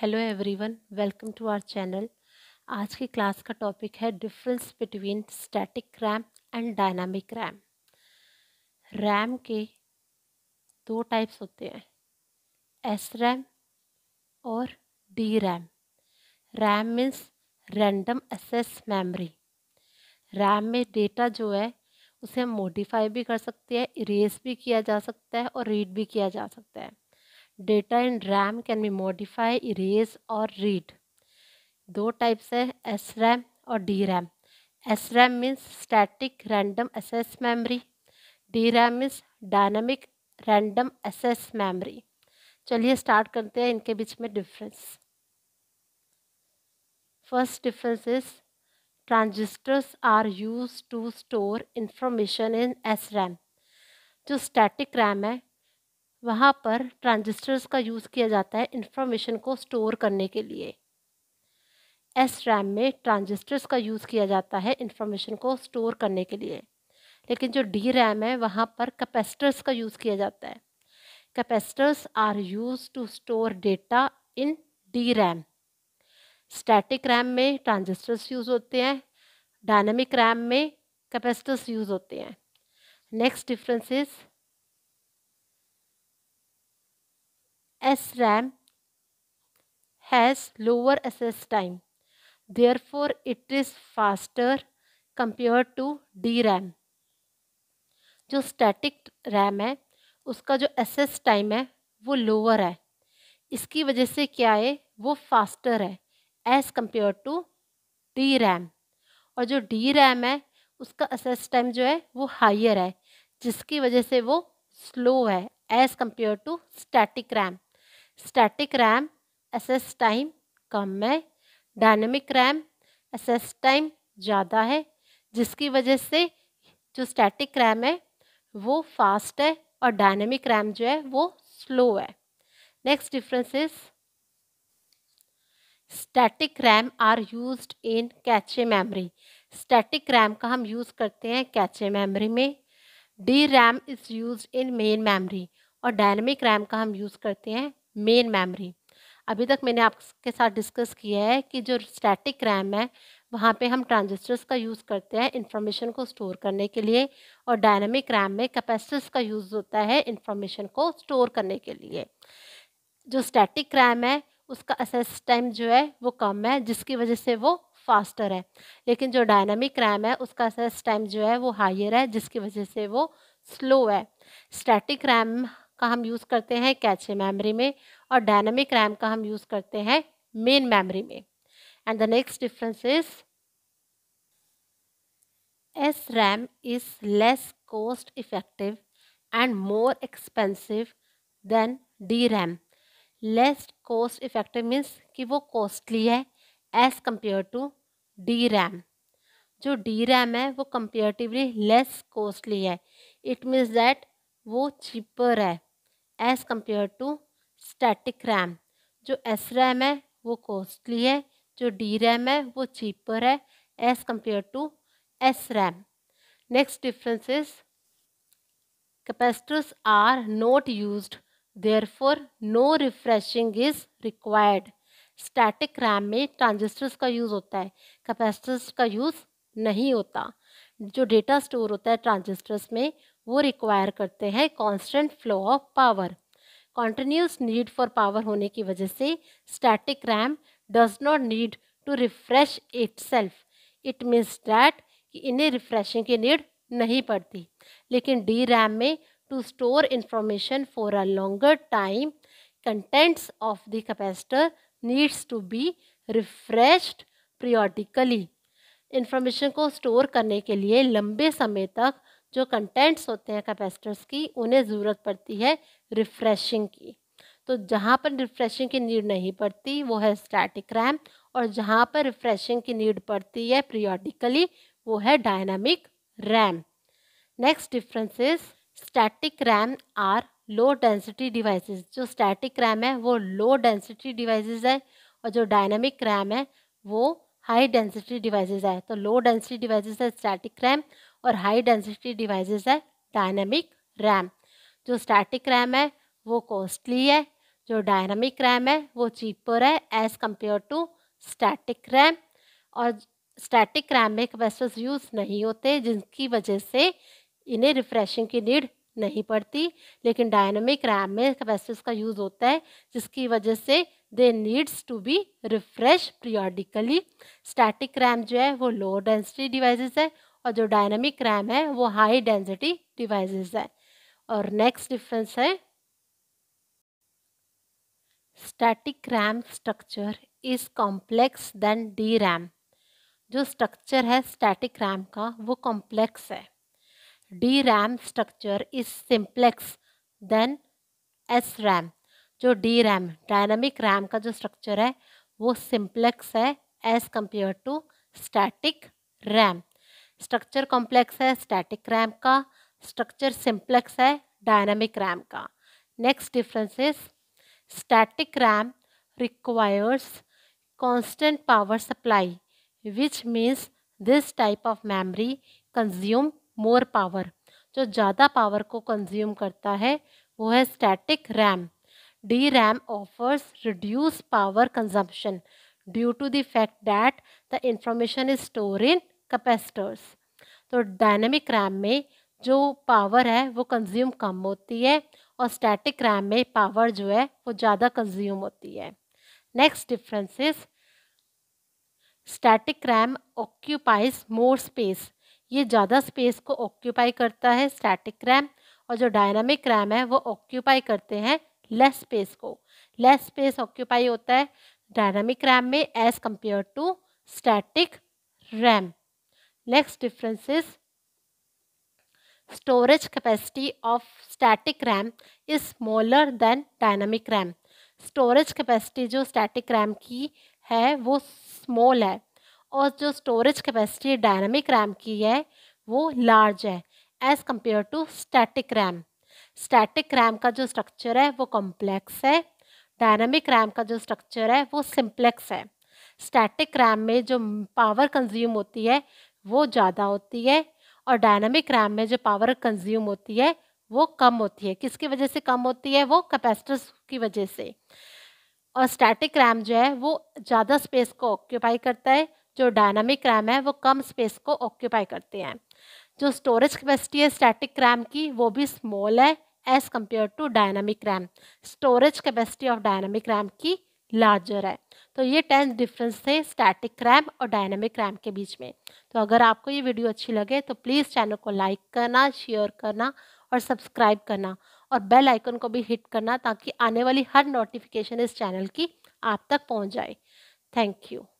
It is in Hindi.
Hello everyone welcome to our channel आज की क्लास का टॉपिक है difference between static RAM and dynamic RAM RAM के दो टाइप्स होते हैं एस रैम और D RAM RAM means random access memory RAM में डेटा जो है उसे हम मोडिफाई भी कर सकते हैं इरेज भी किया जा सकता है और रीड भी किया जा सकता है data in RAM can be modify erase और रीड दो टाइप्स है एस रैम और D RAM S RAM means static random access memory D RAM means dynamic random access memory चलिए स्टार्ट करते हैं इनके बीच में difference first difference is transistors are use to store information in S RAM जो स्टैटिक रैम है वहाँ पर ट्रांजिस्टर्स का यूज़ किया जाता है इन्फॉर्मेशन को स्टोर करने के लिए एस रैम में ट्रांजिस्टर्स का यूज़ किया जाता है इन्फॉर्मेशन को स्टोर करने के लिए लेकिन जो डी रैम है वहाँ पर कैपेसिटर्स का यूज़ किया जाता है capacitors are use to store data in D RAM static RAM में ट्रांजिस्टर्स यूज़ होते हैं डायनेमिक रैम में कैपेसिटर्स यूज़ होते हैं next difference is SRAM has lower access time. Therefore, it is faster compared to DRAM. जो static RAM है उसका जो access time है वो lower है इसकी वजह से क्या है वो faster है as compared to DRAM. और जो DRAM है उसका access time जो है वो higher है जिसकी वजह से वो slow है as compared to static RAM. Static RAM access time कम है डायनेमिक रैम एसेस टाइम ज़्यादा है जिसकी वजह से जो स्टैटिक रैम है वो फास्ट है और डायनेमिक रैम जो है वो स्लो है next difference is static RAM are used in cache memory static RAM का हम यूज़ करते हैं कैचे मेमोरी में D RAM is use in main memory और डायनेमिक रैम का हम यूज़ करते हैं मेन मेमोरी अभी तक मैंने आपके साथ डिस्कस किया है कि जो स्टैटिक रैम है वहाँ पे हम ट्रांजिस्टर्स का यूज़ करते हैं इन्फॉर्मेशन को स्टोर करने के लिए और डायनामिक रैम में कैपेसिटर्स का यूज़ होता है इन्फॉर्मेशन को स्टोर करने के लिए जो स्टैटिक रैम है उसका असेस टाइम जो है वो कम है जिसकी वजह से वो फास्टर है लेकिन जो डायनामिक रैम है उसका असेस टाइम जो है वो हाइयर है जिसकी वजह से वो स्लो है स्टैटिक रैम का हम यूज़ करते हैं कैचे मेमोरी में और डायनामिक रैम का हम यूज़ करते हैं मेन मेमोरी में and the next difference is S RAM is less cost effective and more expensive than D RAM less cost effective means कि वो कॉस्टली है as compare to D RAM जो डी रैम है वो कंपेरेटिवली लेस कॉस्टली है इट मीन्स दैट वो चीपर है as compare to static RAM जो एस रैम है वो कॉस्टली है जो डी रैम है वो चीपर है as compare to S RAM next difference is capacitors are not use therefore no refreshing is required static RAM में ट्रांजिस्टर्स का यूज़ होता है कैपेसिटर्स का यूज़ नहीं होता जो डेटा स्टोर होता है ट्रांजिस्टर्स में वो रिक्वायर करते हैं constant flow of power continuous need for power होने की वजह से static RAM does not need to refresh itself it means that कि इन्हें रिफ्रेशिंग की नीड नहीं पड़ती लेकिन डी रैम में to store information for a longer time contents of the capacitor needs to be refreshed periodically information को स्टोर करने के लिए लंबे समय तक जो कंटेंट्स होते हैं कैपेसिटर्स की उन्हें ज़रूरत पड़ती है रिफ़्रेशिंग की तो जहाँ पर रिफ़्रेशिंग की नीड नहीं पड़ती वो है स्टैटिक रैम और जहाँ पर रिफ़्रेशिंग की नीड पड़ती है प्रियोडिकली वो है dynamic RAM next difference is static RAM are low density devices जो स्टैटिक रैम है वो लो डेंसिटी डिवाइसेस है और जो डायनामिक रैम है वो हाई डेंसिटी डिवाइसेस है तो लो डेंसिटी डिवाइसेस है स्टैटिक रैम और हाई डेंसिटी डिवाइसेस है डायनामिक रैम जो स्टैटिक रैम है वो कॉस्टली है जो डायनामिक रैम है वो चीपर है as compare to static RAM और स्टैटिक रैम में कैपेसिटर्स यूज़ नहीं होते जिनकी वजह से इन्हें रिफ्रेशिंग की नीड नहीं पड़ती लेकिन डायनामिक रैम में कैपेसिटर्स का यूज़ होता है जिसकी वजह से they needs to be refresh periodically static RAM जो है वो लो डेंसिटी डिवाइसेस है और जो डायनामिक रैम है वो हाई डेंसिटी डिवाइसेस है और नेक्स्ट डिफरेंस है static RAM structure is complex than D RAM जो स्ट्रक्चर है स्टैटिक रैम का वो कॉम्प्लेक्स है D RAM structure is simplex than S RAM जो डी रैम डायनामिक रैम का जो स्ट्रक्चर है वो सिंप्लेक्स है as compare to static RAM structure complex है स्टैटिक रैम का स्ट्रक्चर सिंप्लेक्स है डायनामिक रैम का next difference is static RAM requires constant power supply which means this type of memory consume more power जो ज़्यादा पावर को कंज्यूम करता है वो है static RAM DRAM offers reduced power consumption due to the fact that the information is store in capacitors तो डायनेमिक रैम में जो पावर है वो कंज्यूम कम होती है और स्टैटिक रैम में पावर जो है वो ज़्यादा कंज्यूम होती है next difference is static RAM occupies more space ये ज़्यादा स्पेस को ऑक्यूपाई करता है स्टैटिक रैम और जो डायनामिक रैम है वो ऑक्यूपाई करते हैं लेस स्पेस को लेस स्पेस ऑक्यूपाई होता है डायनामिक रैम में as compare to static RAM next difference is storage capacity of static RAM is smaller than dynamic RAM storage capacity जो स्टैटिक रैम की है वो स्मॉल है और जो स्टोरेज कैपेसिटी डायनामिक रैम की है वो लार्ज है as compare to static RAM static RAM का जो स्ट्रक्चर है वो कॉम्प्लेक्स है डायनामिक रैम का जो स्ट्रक्चर है वो सिंप्लेक्स है स्टैटिक रैम में जो पावर कंज्यूम होती है वो ज़्यादा होती है और डायनामिक रैम में जो पावर कंज्यूम होती है वो कम होती है किसकी वजह से कम होती है वो कैपेसिटर्स की वजह से और स्टैटिक रैम जो है वो ज़्यादा स्पेस को ऑक्यूपाई करता है जो डायनामिक रैम है वो कम स्पेस को ऑक्यूपाई करते हैं जो स्टोरेज कैपेसिटी है स्टैटिक रैम की वो भी स्मॉल है as compare to dynamic RAM storage capacity of dynamic RAM की लार्जर है तो ये टेन डिफरेंस थे स्टैटिक रैम और डायनामिक रैम के बीच में तो अगर आपको ये वीडियो अच्छी लगे तो प्लीज़ चैनल को लाइक करना शेयर करना और सब्सक्राइब करना और बेल आइकन को भी हिट करना ताकि आने वाली हर नोटिफिकेशन इस चैनल की आप तक पहुंच जाए थैंक यू